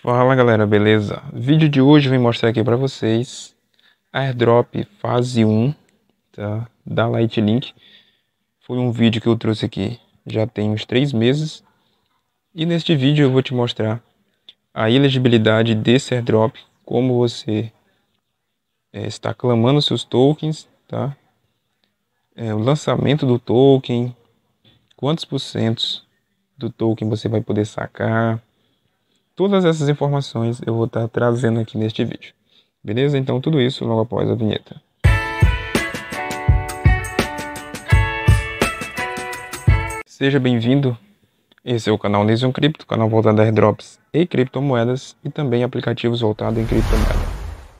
Fala galera, beleza? vídeo de hoje eu vim mostrar aqui para vocês Airdrop fase 1 tá? da Lightlink Foi um vídeo que eu trouxe aqui já tem uns 3 meses E neste vídeo eu vou te mostrar a elegibilidade desse Airdrop Como você é, está clamando seus tokens, tá? É, o lançamento do token Quantos porcentos do token você vai poder sacar Todas essas informações eu vou estar tá trazendo aqui neste vídeo. Beleza? Então tudo isso logo após a vinheta. Seja bem-vindo. Esse é o canal Nesion Cripto, canal voltado a airdrops e criptomoedas e também aplicativos voltados em criptomoedas.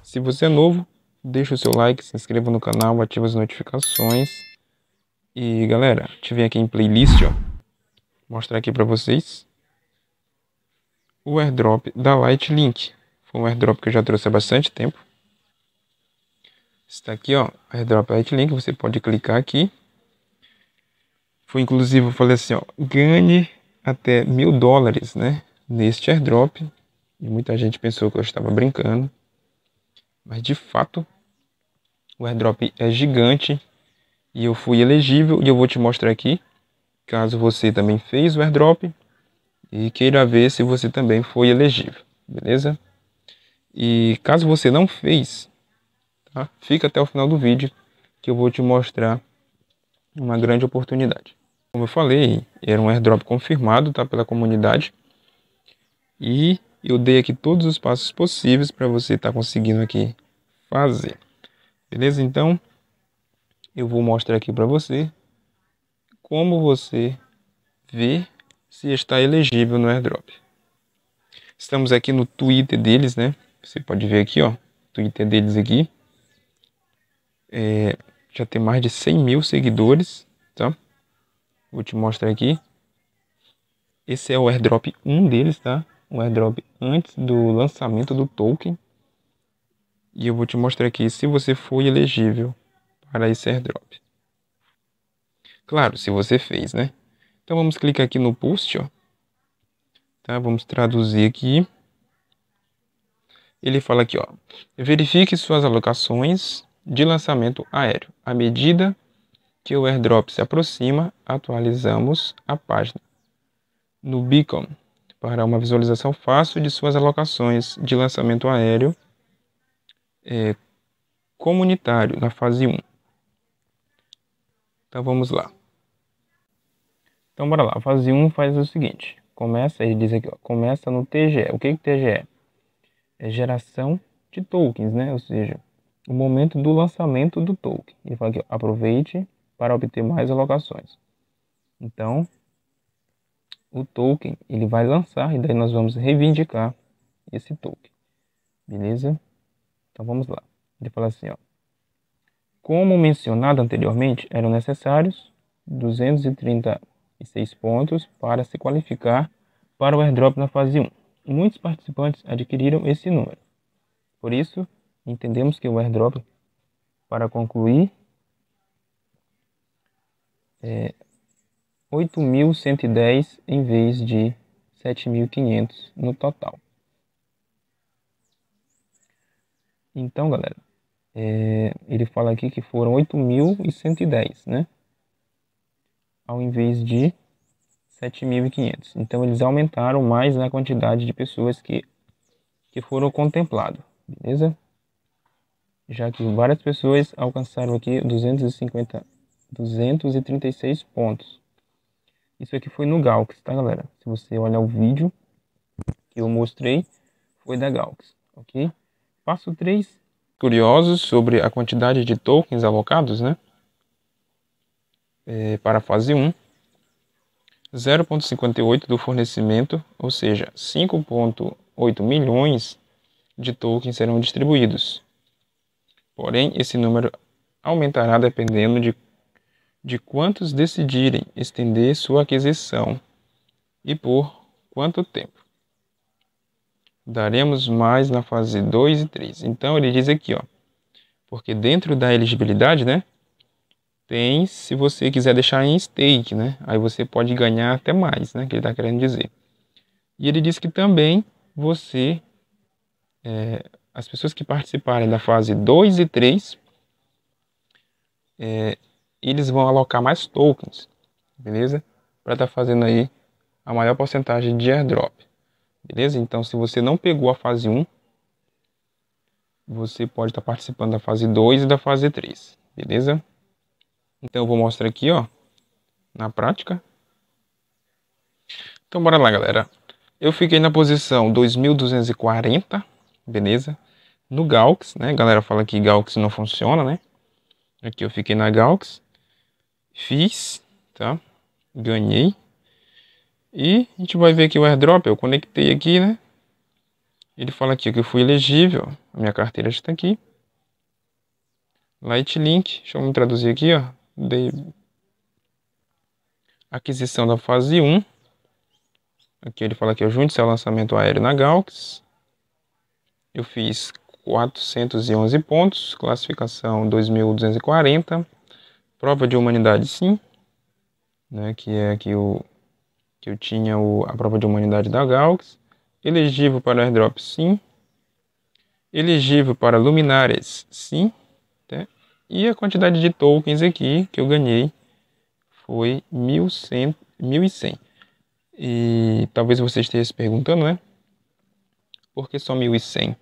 Se você é novo, deixa o seu like, se inscreva no canal, ativa as notificações. E galera, te vem aqui em playlist, ó. Vou mostrar aqui para vocês o airdrop da Lightlink. Foi um airdrop que eu já trouxe há bastante tempo. Está aqui, ó, airdrop Lightlink, você pode clicar aqui. Foi inclusive, eu falei assim, ó, ganhe até mil dólares, né, neste airdrop. E muita gente pensou que eu estava brincando. Mas de fato, o airdrop é gigante e eu fui elegível e eu vou te mostrar aqui. Caso você também fez o airdrop, e queira ver se você também foi elegível, beleza? E caso você não fez, tá? fica até o final do vídeo que eu vou te mostrar uma grande oportunidade. Como eu falei, era um airdrop confirmado tá? pela comunidade e eu dei aqui todos os passos possíveis para você estar tá conseguindo aqui fazer. Beleza? Então, eu vou mostrar aqui para você como você vê se está elegível no airdrop. É, Estamos aqui no Twitter deles, né? Você pode ver aqui, ó. Twitter deles aqui. É, já tem mais de 100 mil seguidores, tá? Vou te mostrar aqui. Esse é o airdrop 1 deles, tá? O airdrop antes do lançamento do token. E eu vou te mostrar aqui se você foi elegível para esse airdrop. Claro, se você fez, né? Então vamos clicar aqui no post, ó. Tá? Vamos traduzir aqui. Ele fala aqui, ó. Verifique suas alocações de lançamento aéreo. À medida que o airdrop se aproxima, atualizamos a página no Beacon para uma visualização fácil de suas alocações de lançamento aéreo é, comunitário na fase 1. Então vamos lá. Então bora lá, fase 1 faz o seguinte, começa, ele diz aqui, ó, começa no TGE. O que é que TGE? É geração de tokens, né? Ou seja, o momento do lançamento do token. Ele fala aqui, ó, aproveite para obter mais alocações. Então, o token, ele vai lançar e daí nós vamos reivindicar esse token. Beleza? Então vamos lá. Ele fala assim, ó. Como mencionado anteriormente, eram necessários 230 e 6 pontos para se qualificar para o airdrop na fase 1. muitos participantes adquiriram esse número. Por isso, entendemos que o airdrop, para concluir, é 8.110 em vez de 7.500 no total. Então, galera, é, ele fala aqui que foram 8.110, né? ao invés de 7.500. Então eles aumentaram mais na quantidade de pessoas que, que foram contempladas, beleza? Já que várias pessoas alcançaram aqui 250, 236 pontos. Isso aqui foi no Gaux, tá galera? Se você olhar o vídeo que eu mostrei, foi da Gaux, ok? Passo 3. Curiosos sobre a quantidade de tokens alocados, né? é, para a fase 1, 0,58 do fornecimento, ou seja, 5,8 milhões de tokens serão distribuídos. Porém, esse número aumentará dependendo de, de quantos decidirem estender sua aquisição e por quanto tempo. Daremos mais na fase 2 e 3. Então, ele diz aqui, ó, porque dentro da elegibilidade, né, tem se você quiser deixar em stake, né? Aí você pode ganhar até mais, né? Que ele está querendo dizer. E ele diz que também você, é, as pessoas que participarem da fase 2 e 3, é, eles vão alocar mais tokens, beleza? Para estar tá fazendo aí a maior porcentagem de airdrop, beleza? Então, se você não pegou a fase 1, você pode estar tá participando da fase 2 e da fase 3, beleza? Então eu vou mostrar aqui, ó, na prática. Então bora lá, galera. Eu fiquei na posição 2240, beleza? No Gaux, né? A galera fala que Gaux não funciona, né? Aqui eu fiquei na Gaux. Fiz, tá? Ganhei. E a gente vai ver aqui o airdrop, eu conectei aqui, né? Ele fala aqui que eu fui elegível, a minha carteira está aqui. Lightlink, deixa eu me traduzir aqui, ó de aquisição da fase 1. Aqui ele fala que eu é junte seu é lançamento aéreo na Gaux. Eu fiz 411 pontos, classificação 2240, prova de humanidade sim, né, que é que eu, que eu tinha o, a prova de humanidade da Gaux, elegível para airdrop sim, elegível para luminares sim, e a quantidade de tokens aqui que eu ganhei foi 1100. 1100. E talvez você esteja se perguntando, né? Por que só 1100?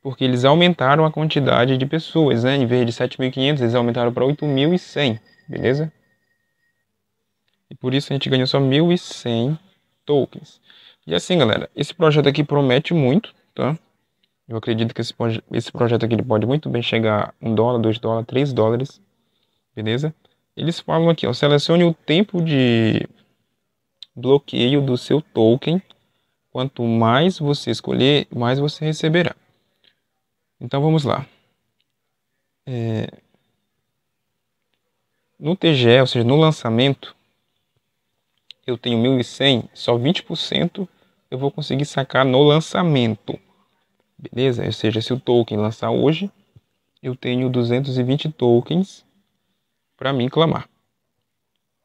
Porque eles aumentaram a quantidade de pessoas, né? Em vez de 7500, eles aumentaram para 8100, beleza? E por isso a gente ganhou só 1100 tokens. E assim, galera, esse projeto aqui promete muito, tá? Eu acredito que esse, esse projeto aqui ele pode muito bem chegar a 1 dólar, 2 dólares, 3 dólares. Beleza? Eles falam aqui, ó, selecione o tempo de bloqueio do seu token. Quanto mais você escolher, mais você receberá. Então vamos lá. É... No TG, ou seja, no lançamento, eu tenho 1.100, só 20% eu vou conseguir sacar no lançamento. Beleza? Ou seja, se o token lançar hoje, eu tenho 220 tokens para mim clamar.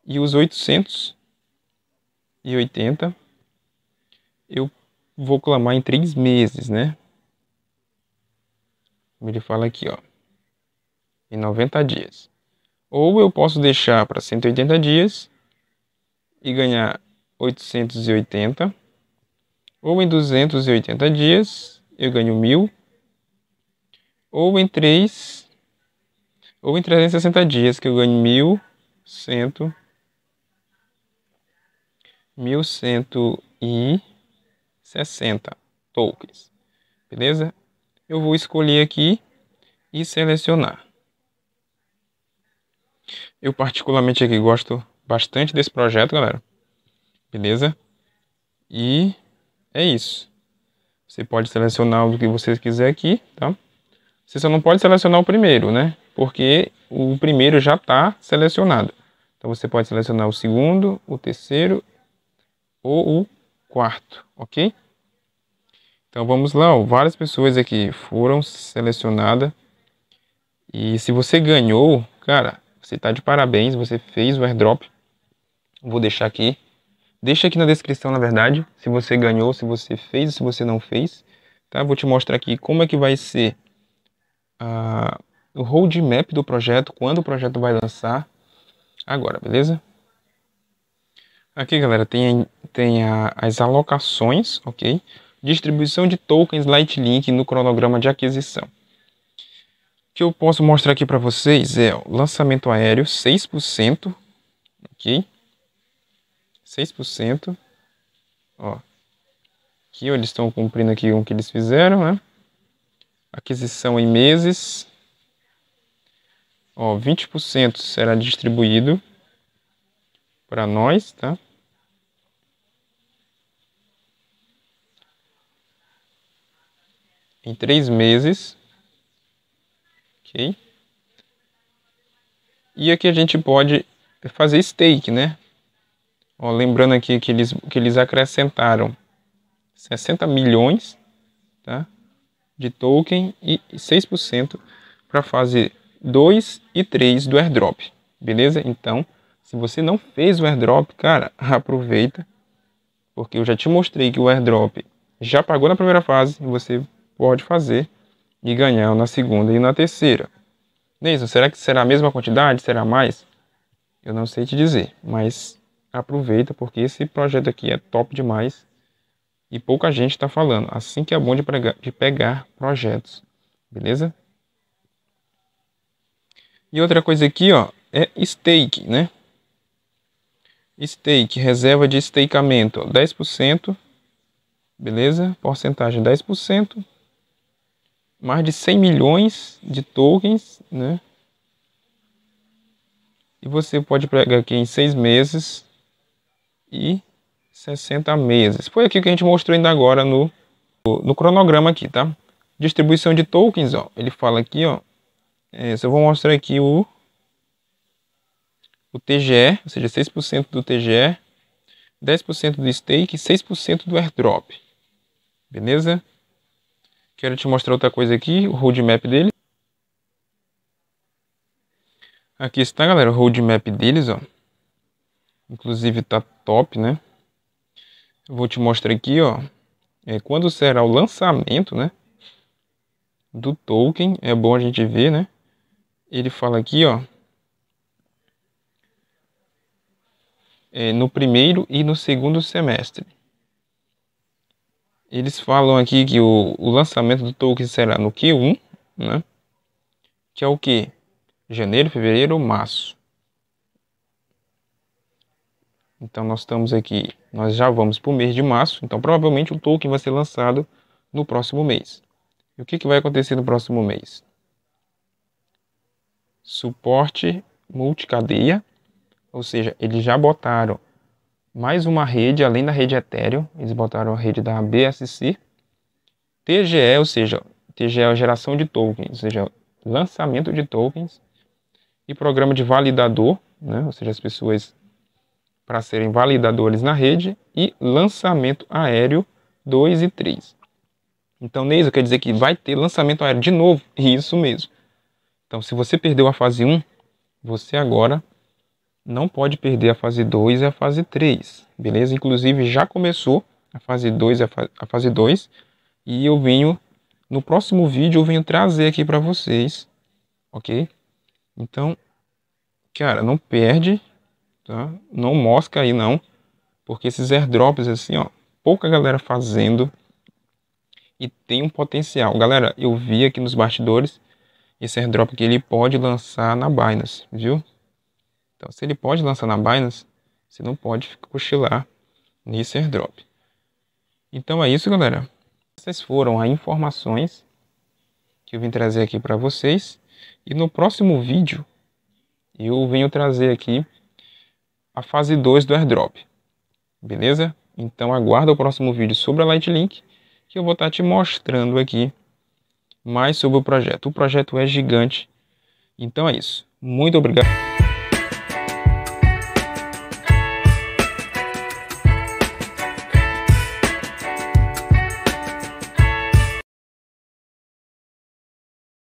E os 880 eu vou clamar em 3 meses, né? Como ele fala aqui, ó. Em 90 dias. Ou eu posso deixar para 180 dias e ganhar 880. Ou em 280 dias eu ganho 1000. Ou em 3 ou em 360 dias que eu ganho 1100 1160 tokens. Beleza? Eu vou escolher aqui e selecionar. Eu particularmente aqui gosto bastante desse projeto, galera. Beleza? E é isso. Você pode selecionar o que você quiser aqui, tá? Você só não pode selecionar o primeiro, né? Porque o primeiro já está selecionado. Então você pode selecionar o segundo, o terceiro ou o quarto, ok? Então vamos lá, ó, várias pessoas aqui foram selecionadas. E se você ganhou, cara, você tá de parabéns, você fez o airdrop. Vou deixar aqui Deixa aqui na descrição, na verdade, se você ganhou, se você fez, se você não fez. Tá? Vou te mostrar aqui como é que vai ser uh, o roadmap do projeto, quando o projeto vai lançar. Agora, beleza? Aqui, galera, tem, tem a, as alocações, ok? Distribuição de tokens Lightlink no cronograma de aquisição. O que eu posso mostrar aqui para vocês é o lançamento aéreo 6%, ok? 6%. Ó. Aqui ó, eles estão cumprindo aqui o que eles fizeram, né? Aquisição em meses. Ó, 20% será distribuído para nós, tá? Em três meses. Ok? E aqui a gente pode fazer stake, né? Ó, lembrando aqui que eles, que eles acrescentaram 60 milhões tá, de token e 6% para fase 2 e 3 do airdrop. Beleza? Então, se você não fez o airdrop, cara, aproveita. Porque eu já te mostrei que o airdrop já pagou na primeira fase. Você pode fazer e ganhar na segunda e na terceira. Neison, será que será a mesma quantidade? Será mais? Eu não sei te dizer, mas aproveita, porque esse projeto aqui é top demais e pouca gente está falando. Assim que é bom de, pregar, de pegar projetos, beleza? E outra coisa aqui, ó, é stake, né? Stake, reserva de stakeamento, 10%, beleza? Porcentagem 10%, mais de 100 milhões de tokens, né? E você pode pegar aqui em seis meses e 60 meses. Foi aqui que a gente mostrou ainda agora no, no cronograma aqui, tá? Distribuição de tokens, ó. Ele fala aqui, ó. É, eu vou mostrar aqui o, o TGE, ou seja, 6% do TGE, 10% do stake e 6% do airdrop. Beleza? Quero te mostrar outra coisa aqui, o roadmap dele. Aqui está, galera, o roadmap deles, ó. Inclusive tá top, né? Eu vou te mostrar aqui, ó. É, quando será o lançamento, né? Do token. É bom a gente ver, né? Ele fala aqui, ó. É, no primeiro e no segundo semestre. Eles falam aqui que o, o lançamento do token será no Q1, né? Que é o que? Janeiro, fevereiro ou março. Então nós estamos aqui, nós já vamos para o mês de março, então provavelmente o token vai ser lançado no próximo mês. E o que, que vai acontecer no próximo mês? Suporte multicadeia, ou seja, eles já botaram mais uma rede, além da rede Ethereum, eles botaram a rede da BSC, TGE, ou seja, TGE é a geração de tokens, ou seja, lançamento de tokens, e programa de validador, né? ou seja, as pessoas para serem validadores na rede e lançamento aéreo 2 e 3. Então, NESA quer dizer que vai ter lançamento aéreo de novo, isso mesmo. Então, se você perdeu a fase 1, você agora não pode perder a fase 2 e a fase 3, beleza? Inclusive, já começou a fase 2 e a, fa a fase 2, e eu venho, no próximo vídeo, eu venho trazer aqui para vocês, ok? Então, cara, não perde tá? Não mosca aí não, porque esses airdrops assim, ó, pouca galera fazendo e tem um potencial. Galera, eu vi aqui nos bastidores esse airdrop que ele pode lançar na Binance, viu? Então, se ele pode lançar na Binance, você não pode cochilar nesse airdrop. Então é isso, galera. Essas foram as informações que eu vim trazer aqui para vocês. E no próximo vídeo eu venho trazer aqui a fase 2 do airdrop. Beleza? Então aguarda o próximo vídeo sobre a Lightlink, que eu vou estar tá te mostrando aqui mais sobre o projeto. O projeto é gigante. Então é isso. Muito obrigado.